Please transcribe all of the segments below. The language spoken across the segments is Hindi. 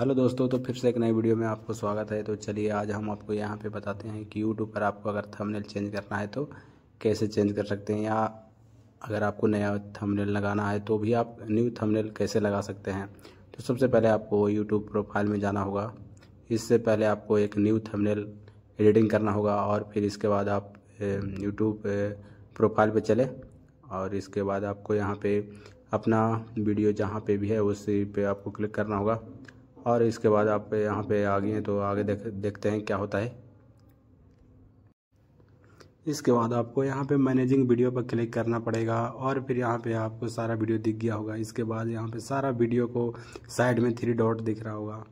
हेलो दोस्तों तो फिर से एक नई वीडियो में आपको स्वागत है तो चलिए आज हम आपको यहाँ पे बताते हैं कि यूट्यूब पर आपको अगर थंबनेल चेंज करना है तो कैसे चेंज कर सकते हैं या अगर आपको नया थंबनेल लगाना है तो भी आप न्यू थंबनेल कैसे लगा सकते हैं तो सबसे पहले आपको यूट्यूब प्रोफाइल में जाना होगा इससे पहले आपको एक न्यू थमनेल एडिटिंग करना होगा और फिर इसके बाद आप यूट्यूब प्रोफाइल पर चले और इसके बाद आपको यहाँ पर अपना वीडियो जहाँ पर भी है उसी पर आपको क्लिक करना होगा और इसके बाद आप यहाँ पे आ गए हैं तो आगे देख देखते हैं क्या होता है इसके बाद आपको यहाँ पे मैनेजिंग वीडियो पर क्लिक करना पड़ेगा और फिर यहाँ पे आपको सारा वीडियो दिख गया होगा इसके बाद यहाँ पे सारा वीडियो को साइड में थ्री डॉट दिख रहा होगा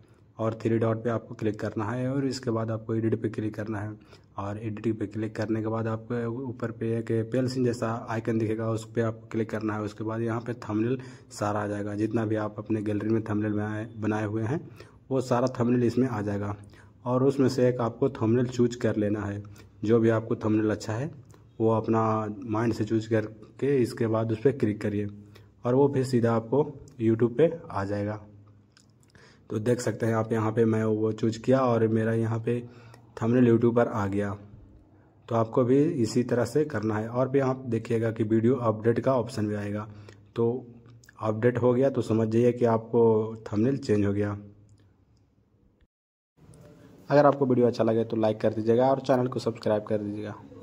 और थ्री डॉट पे आपको क्लिक करना है और इसके बाद आपको एडिट पे क्लिक करना है और एडिट पे क्लिक करने के बाद आपको ऊपर पे एक पेलसिन जैसा आइकन दिखेगा उस पर आपको क्लिक करना है उसके बाद यहाँ पे थंबनेल सारा आ जाएगा जितना भी आप अपने गैलरी में थंबनेल बनाए बनाए हुए हैं वो सारा थंबनेल इसमें आ जाएगा और उसमें से एक आपको थंबनेल चूज कर लेना है जो भी आपको थंबनेल अच्छा है वो अपना माइंड से चूज करके इसके बाद उस पर क्लिक करिए और वो फिर सीधा आपको यूट्यूब पर आ जाएगा तो देख सकते हैं आप यहाँ पे मैं वो चूज किया और मेरा यहाँ पे थंबनेल यूट्यूब पर आ गया तो आपको भी इसी तरह से करना है और भी आप देखिएगा कि वीडियो अपडेट का ऑप्शन भी आएगा तो अपडेट हो गया तो समझ जाइए कि आपको थंबनेल चेंज हो गया अगर आपको वीडियो अच्छा लगे तो लाइक कर दीजिएगा और चैनल को सब्सक्राइब कर दीजिएगा